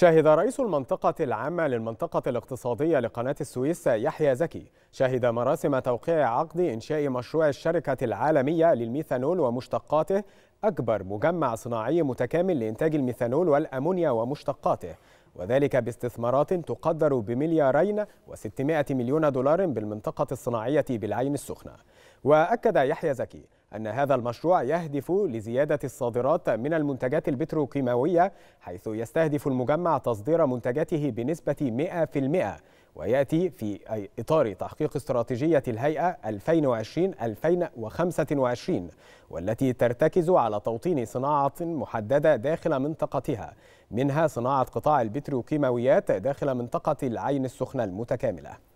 شهد رئيس المنطقة العامة للمنطقة الاقتصادية لقناة السويس يحيى زكي شهد مراسم توقيع عقد إنشاء مشروع الشركة العالمية للميثانول ومشتقاته أكبر مجمع صناعي متكامل لإنتاج الميثانول والأمونيا ومشتقاته وذلك باستثمارات تقدر بمليارين و600 مليون دولار بالمنطقة الصناعية بالعين السخنة وأكد يحيى زكي أن هذا المشروع يهدف لزيادة الصادرات من المنتجات البتروكيماوية حيث يستهدف المجمع تصدير منتجاته بنسبة 100% ويأتي في إطار تحقيق استراتيجية الهيئة 2020-2025 والتي ترتكز على توطين صناعة محددة داخل منطقتها منها صناعة قطاع البتروكيماويات داخل منطقة العين السخنة المتكاملة